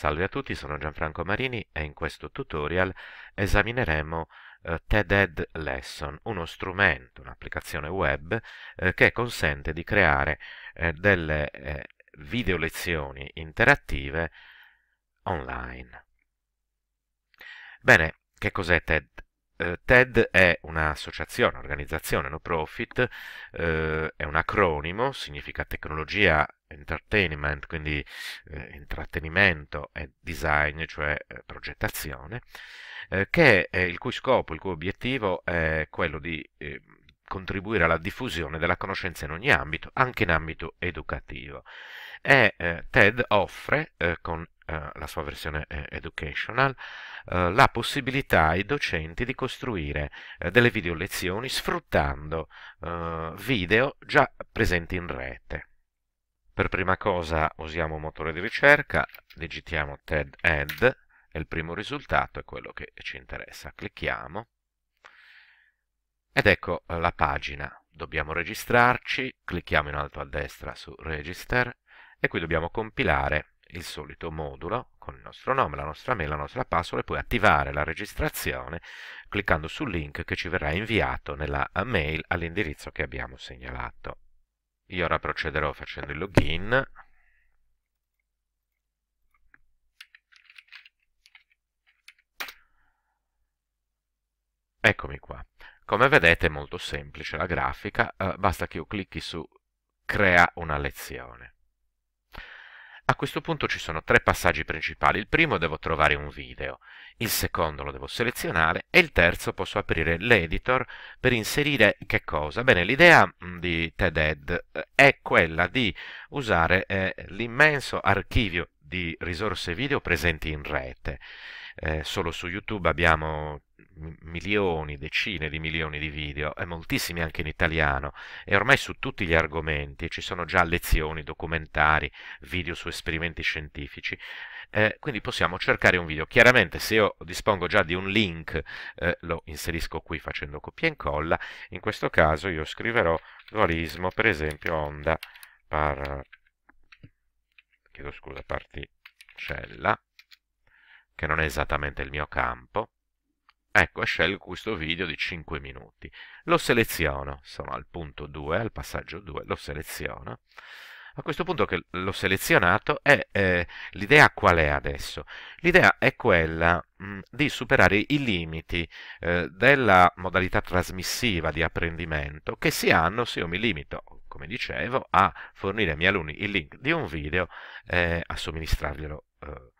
Salve a tutti, sono Gianfranco Marini e in questo tutorial esamineremo eh, TED-Ed Lesson, uno strumento, un'applicazione web eh, che consente di creare eh, delle eh, video lezioni interattive online. Bene, che cos'è TED? Eh, TED è un'associazione, un'organizzazione no profit, eh, è un acronimo, significa tecnologia entertainment, quindi eh, intrattenimento e design, cioè eh, progettazione, eh, che, eh, il cui scopo, il cui obiettivo è quello di ehm, contribuire alla diffusione della conoscenza in ogni ambito, anche in ambito educativo. E eh, TED offre, eh, con la sua versione educational, la possibilità ai docenti di costruire delle video lezioni sfruttando video già presenti in rete. Per prima cosa usiamo un motore di ricerca, digitiamo TED Ed e il primo risultato è quello che ci interessa. Clicchiamo ed ecco eh, la pagina. Dobbiamo registrarci, clicchiamo in alto a destra su Register e qui dobbiamo compilare il solito modulo con il nostro nome, la nostra mail, la nostra password e poi attivare la registrazione cliccando sul link che ci verrà inviato nella mail all'indirizzo che abbiamo segnalato. Io ora procederò facendo il login. Eccomi qua. Come vedete è molto semplice la grafica, eh, basta che io clicchi su crea una lezione. A questo punto ci sono tre passaggi principali. Il primo devo trovare un video, il secondo lo devo selezionare e il terzo posso aprire l'editor per inserire che cosa? Bene, l'idea mm, di TED-Ed eh, è quella di usare eh, l'immenso archivio di risorse video presenti in rete. Eh, solo su YouTube abbiamo milioni, decine di milioni di video e moltissimi anche in italiano e ormai su tutti gli argomenti ci sono già lezioni, documentari, video su esperimenti scientifici. Eh, quindi possiamo cercare un video. Chiaramente se io dispongo già di un link eh, lo inserisco qui facendo copia e incolla, in questo caso io scriverò dualismo, per esempio onda par... chiedo scusa, particella, che non è esattamente il mio campo, Ecco, scelgo questo video di 5 minuti. Lo seleziono, sono al punto 2, al passaggio 2, lo seleziono. A questo punto che l'ho selezionato, è, eh, l'idea qual è adesso? L'idea è quella mh, mm, di superare i limiti eh, della modalità trasmissiva di apprendimento che si hanno se io mi limito, come dicevo, a fornire ai miei alunni il link di un video e eh, a somministrarglielo eh,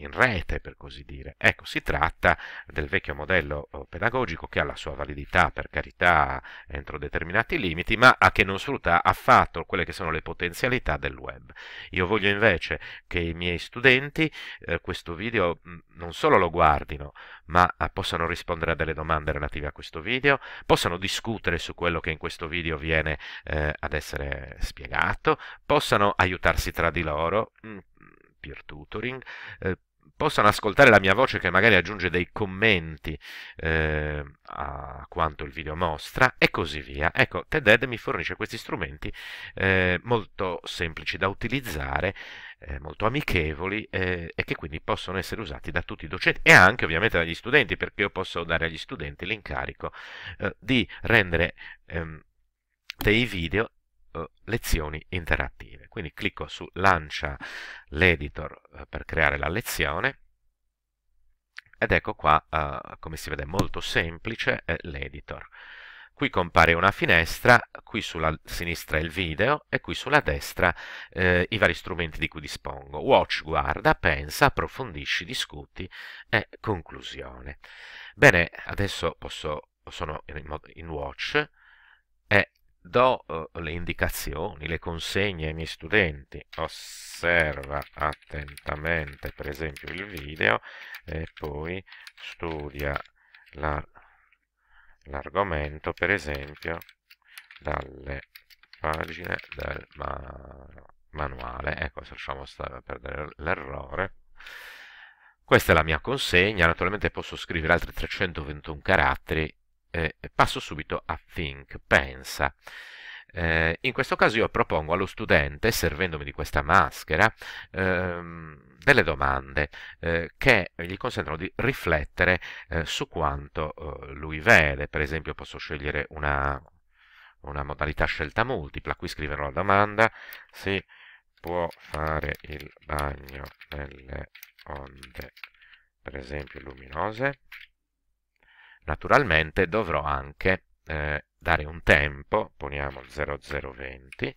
in rete, per così dire. Ecco, si tratta del vecchio modello eh, pedagogico che ha la sua validità, per carità, entro determinati limiti, ma che non sfrutta affatto quelle che sono le potenzialità del web. Io voglio invece che i miei studenti eh, questo video mm, non solo lo guardino, ma eh, possano rispondere a delle domande relative a questo video, possano discutere su quello che in questo video viene eh, ad essere spiegato, possano aiutarsi tra di loro, mm, peer tutoring, eh, possano ascoltare la mia voce che magari aggiunge dei commenti eh, a quanto il video mostra e così via. Ecco, ted mi fornisce questi strumenti eh, molto semplici da utilizzare, eh, molto amichevoli eh, e che quindi possono essere usati da tutti i docenti e anche ovviamente dagli studenti perché io posso dare agli studenti l'incarico eh, di rendere ehm, dei video eh, lezioni interattive. Quindi clicco su lancia l'editor eh, per creare la lezione ed ecco qua, eh, come si vede, molto semplice l'editor. Qui compare una finestra, qui sulla sinistra il video e qui sulla destra i vari strumenti di cui dispongo. Watch, guarda, pensa, approfondisci, discuti e conclusione. Bene, adesso posso, sono in, in watch, do uh, le indicazioni, le consegne ai miei studenti, osserva attentamente per esempio il video e poi studia l'argomento la, per esempio dalle pagine del ma manuale, ecco se lasciamo stare a perdere l'errore. Questa è la mia consegna, naturalmente posso scrivere altri 321 caratteri eh, passo subito a think, pensa. Eh, in questo caso io propongo allo studente, servendomi di questa maschera, ehm, delle domande eh, che gli consentono di riflettere eh, su quanto eh, lui vede. Per esempio posso scegliere una, una, modalità scelta multipla, qui scriverò la domanda, si può fare il bagno nelle onde, per esempio, luminose? Naturalmente dovrò anche eh, dare un tempo, poniamo 0020,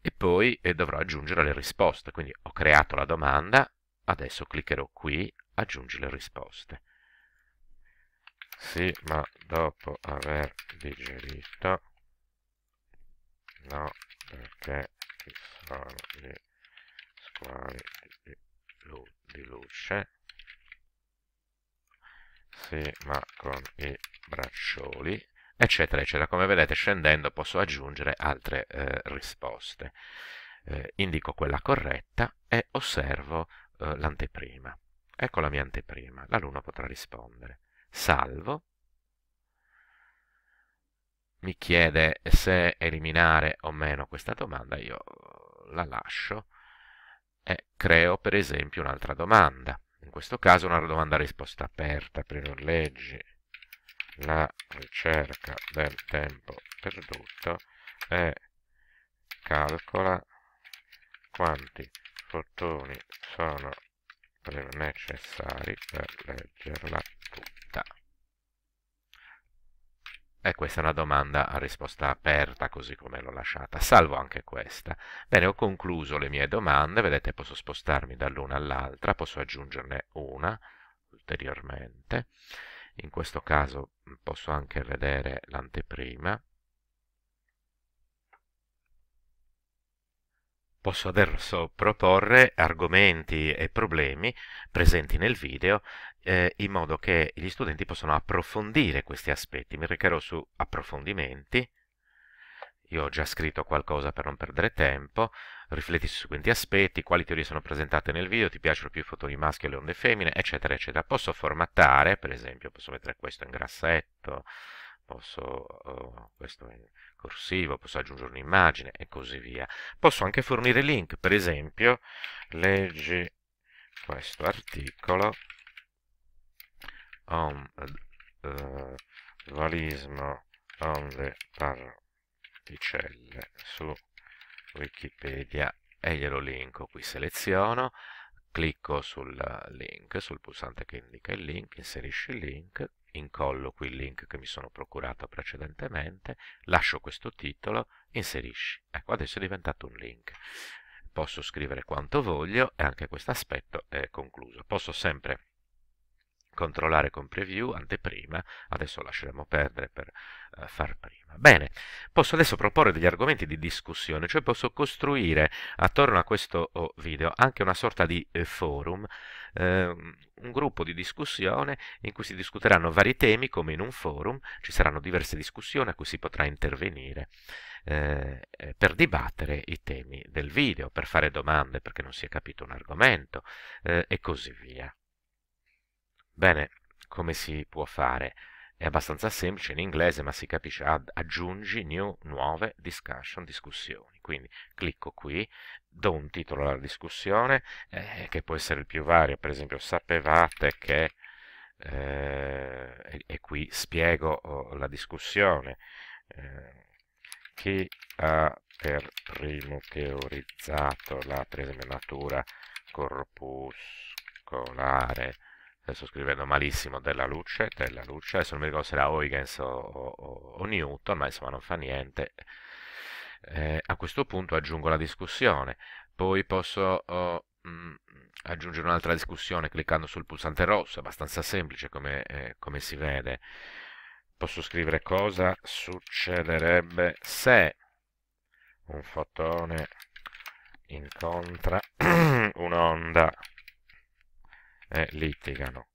e poi eh, dovrò aggiungere le risposte. Quindi ho creato la domanda, adesso cliccherò qui, aggiungi le risposte. Sì, ma dopo aver digerito... No, perché ci sono gli squali di, lu di luce sì ma con i braccioli eccetera eccetera come vedete scendendo posso aggiungere altre eh, risposte eh, indico quella corretta e osservo eh, l'anteprima ecco la mia anteprima l'alunno potrà rispondere salvo mi chiede se eliminare o meno questa domanda io la lascio e creo per esempio un'altra domanda in questo caso una domanda risposta aperta prinorleggi la ricerca del tempo perduto e calcola quanti fotoni sono necessari per leggerla tutta e questa è una domanda a risposta aperta, così come l'ho lasciata, salvo anche questa. Bene, ho concluso le mie domande, vedete posso spostarmi dall'una all'altra, posso aggiungerne una ulteriormente. In questo caso posso anche vedere l'anteprima, Posso adesso proporre argomenti e problemi presenti nel video eh, in modo che gli studenti possano approfondire questi aspetti. Mi recherò su approfondimenti, io ho già scritto qualcosa per non perdere tempo, rifletti su seguenti aspetti, quali teorie sono presentate nel video, ti piacciono più i fotoni maschi o le onde femmine, eccetera, eccetera. Posso formattare, per esempio, posso mettere questo in grassetto, posso, oh, questo in corsivo, posso aggiungere un'immagine e così via. Posso anche fornire link, per esempio, leggi questo articolo, on uh, eh, valismo on le particelle su Wikipedia e glielo linko qui, seleziono, clicco sul link, sul pulsante che indica il link, inserisci il link, incollo qui il link che mi sono procurato precedentemente, lascio questo titolo, inserisci. Ecco, adesso è diventato un link. Posso scrivere quanto voglio e anche questo aspetto è concluso. Posso sempre controllare con preview, anteprima, adesso lasceremo perdere per eh, far prima. Bene, posso adesso proporre degli argomenti di discussione, cioè posso costruire attorno a questo oh, video anche una sorta di eh, forum, eh, un gruppo di discussione in cui si discuteranno vari temi come in un forum, ci saranno diverse discussioni a cui si potrà intervenire eh, eh, per dibattere i temi del video, per fare domande perché non si è capito un argomento eh, e così via. Bene, come si può fare? È abbastanza semplice in inglese, ma si capisce. Ad, aggiungi new, nuove, discussion, discussioni. Quindi clicco qui, do un titolo alla discussione, eh, che può essere il più vario. Per esempio, sapevate che... Eh, e, e, qui spiego oh, la discussione. Eh, chi ha per primo teorizzato la natura corpuscolare sto scrivendo malissimo, della luce, della luce, adesso non mi ricordo se era Huygens o, o, o Newton, ma insomma non fa niente. Eh, a questo punto aggiungo la discussione, poi posso oh, mh, mm, aggiungere un'altra discussione cliccando sul pulsante rosso, è abbastanza semplice come, eh, come si vede. Posso scrivere cosa succederebbe se un fotone incontra un'onda eh, litigano.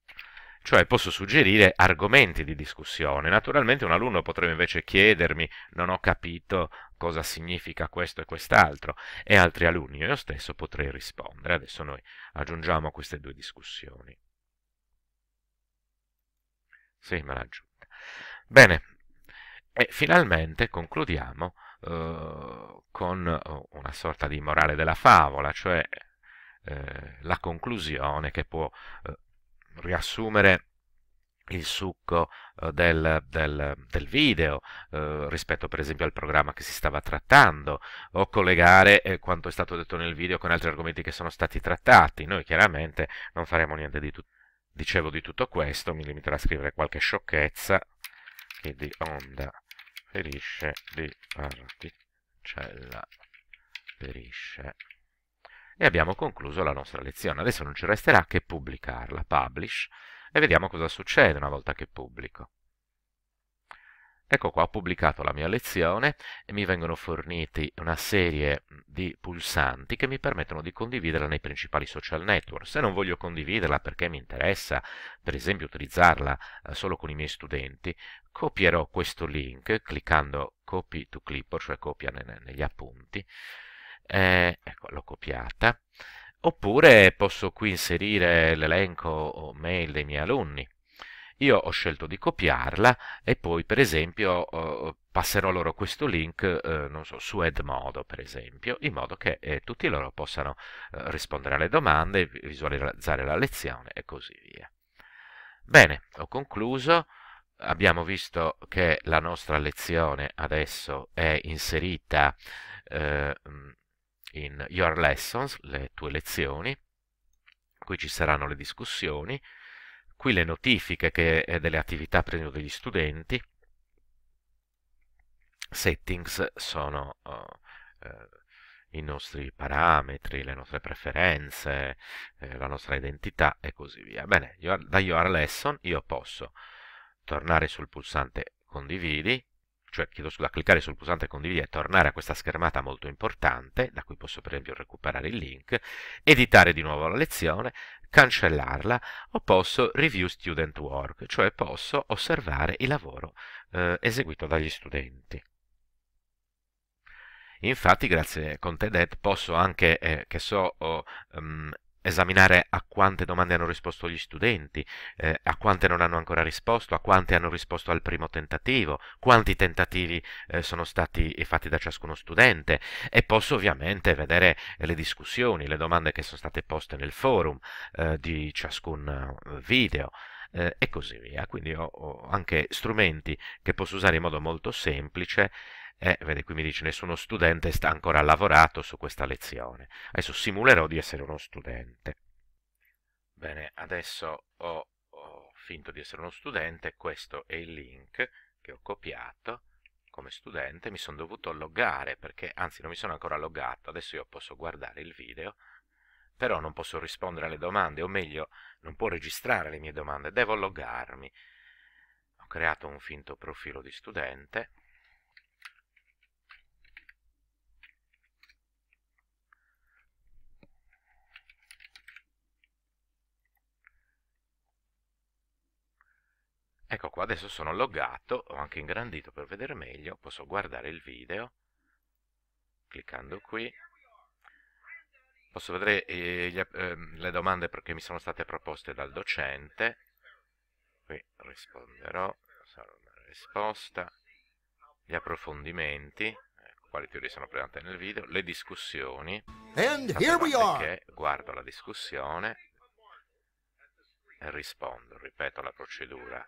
Cioè posso suggerire argomenti di discussione. Naturalmente un alunno potrebbe invece chiedermi non ho capito cosa significa questo e quest'altro e altri alunni io stesso potrei rispondere. Adesso noi aggiungiamo queste due discussioni. Sì, me l'ha aggiunta. Bene, e finalmente concludiamo eh, con oh, una sorta di morale della favola, cioè eh, la conclusione che può eh, riassumere il succo eh, del, del, del, video eh, rispetto per esempio al programma che si stava trattando o collegare quanto è stato detto nel video con altri argomenti che sono stati trattati. Noi chiaramente non faremo niente di tutto. Dicevo di tutto questo, mi limiterò a scrivere qualche sciocchezza che di onda perisce di particella perisce e abbiamo concluso la nostra lezione. Adesso non ci resterà che pubblicarla, publish, e vediamo cosa succede una volta che pubblico. Ecco qua, ho pubblicato la mia lezione e mi vengono forniti una serie di pulsanti che mi permettono di condividerla nei principali social network. Se non voglio condividerla perché mi interessa, per esempio, utilizzarla eh, solo con i miei studenti, copierò questo link cliccando copy to clipboard, cioè copia negli appunti, eh, ecco l'ho copiata, oppure posso qui inserire l'elenco o mail dei miei alunni. Io ho scelto di copiarla e poi per esempio eh, passerò loro questo link, eh, non so, su Edmodo per esempio, in modo che eh, tutti loro possano eh, rispondere alle domande, visualizzare la lezione e così via. Bene, ho concluso abbiamo visto che la nostra lezione adesso è inserita eh, in Your Lessons, le tue lezioni, qui ci saranno le discussioni, qui le notifiche che, delle attività prese dagli studenti, settings sono uh, i nostri parametri, le nostre preferenze, eh, la nostra identità e così via. Bene, da Your Lesson io posso tornare sul pulsante condividi, cioè chiedo scusa, cliccare sul pulsante condividi e tornare a questa schermata molto importante, da cui posso per esempio recuperare il link, editare di nuovo la lezione, cancellarla o posso review student work, cioè posso osservare il lavoro eh, eseguito dagli studenti. Infatti, grazie a ConteDet posso anche, eh, che so, oh, um, esaminare a quante domande hanno risposto gli studenti, eh, a quante non hanno ancora risposto, a quante hanno risposto al primo tentativo, quanti tentativi eh, sono stati fatti da ciascuno studente e posso ovviamente vedere eh, le discussioni, le domande che sono state poste nel forum eh, di ciascun eh, video eh, e così via. Quindi ho, ho anche strumenti che posso usare in modo molto semplice eh, vedi, qui mi dice nessuno studente sta ancora lavorato su questa lezione. Adesso simulerò di essere uno studente. Bene, adesso ho, ho finto di essere uno studente, questo è il link che ho copiato come studente, mi sono dovuto loggare perché, anzi non mi sono ancora loggato, adesso io posso guardare il video, però non posso rispondere alle domande, o meglio, non può registrare le mie domande, devo loggarmi. Ho creato un finto profilo di studente, Ecco qua, adesso sono loggato, ho anche ingrandito per vedere meglio, posso guardare il video, cliccando qui, posso vedere eh, gli, eh, le domande che mi sono state proposte dal docente, qui risponderò, sarà una risposta, gli approfondimenti, ecco, quali teorie sono presenti nel video, le discussioni, And here we are. che guardo la discussione, e rispondo, ripeto la procedura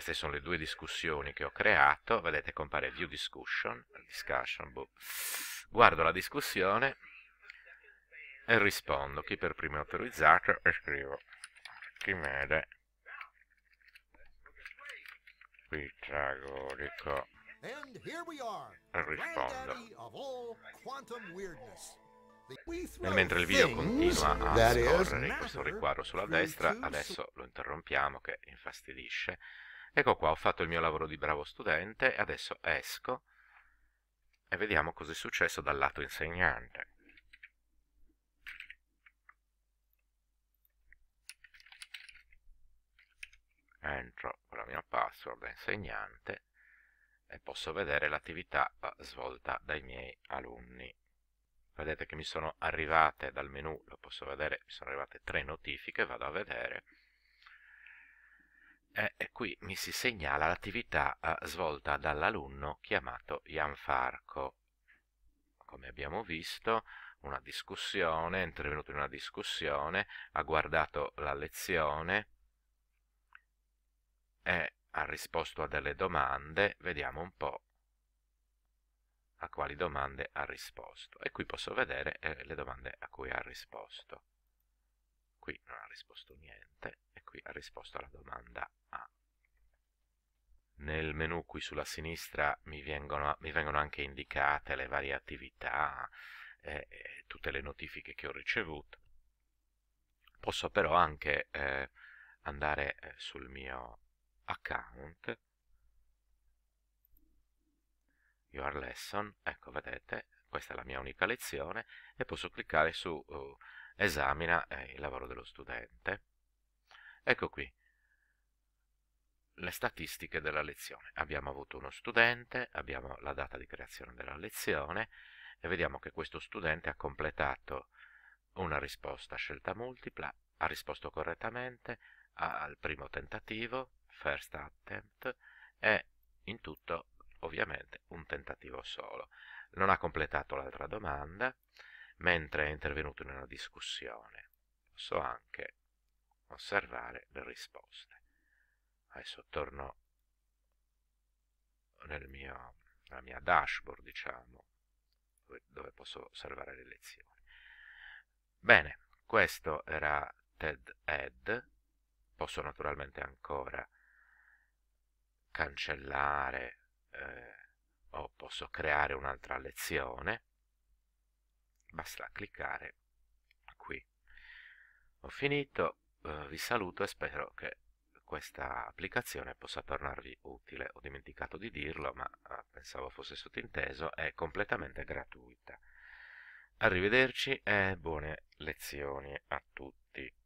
queste sono le due discussioni che ho creato, vedete compare view discussion, discussion boh. guardo la discussione e rispondo, chi per primo è autorizzato e scrivo Archimede Pitagorico And here we are, rispondo. e mentre il video continua a scorrere in questo riquadro sulla destra, adesso lo interrompiamo che infastidisce, ecco qua ho fatto il mio lavoro di bravo studente adesso esco e vediamo cosa è successo dal lato insegnante entro con la mia password da insegnante e posso vedere l'attività eh, svolta dai miei alunni. Vedete che mi sono arrivate dal menu, lo posso vedere, mi sono arrivate tre notifiche, vado a vedere eh, e qui mi si segnala l'attività eh, svolta dall'alunno chiamato Ian Farco. Come abbiamo visto, una discussione, è intervenuto in una discussione, ha guardato la lezione e ha risposto a delle domande, vediamo un po' a quali domande ha risposto. E qui posso vedere eh, le domande a cui ha risposto qui non ha risposto niente e qui ha risposto alla domanda A. Nel menu qui sulla sinistra mi vengono, mi vengono anche indicate le varie attività e, eh, e, eh, tutte le notifiche che ho ricevuto. Posso però anche eh, andare eh, sul mio account your lesson, ecco vedete, questa è la mia unica lezione e posso cliccare su uh, esamina eh, il lavoro dello studente. Ecco qui le statistiche della lezione. Abbiamo avuto uno studente, abbiamo la data di creazione della lezione e vediamo che questo studente ha completato una risposta scelta multipla, ha risposto correttamente al primo tentativo, first attempt, e in tutto ovviamente un tentativo solo. Non ha completato l'altra domanda mentre è intervenuto in una discussione. Posso anche osservare le risposte. Adesso torno nel mio, nella mia dashboard, diciamo, dove, dove posso osservare le lezioni. Bene, questo era TED Ed. Posso naturalmente ancora cancellare eh, o posso creare un'altra lezione basta cliccare qui ho finito eh, vi saluto e spero che questa applicazione possa tornarvi utile ho dimenticato di dirlo ma eh, pensavo fosse sottinteso è completamente gratuita arrivederci e buone lezioni a tutti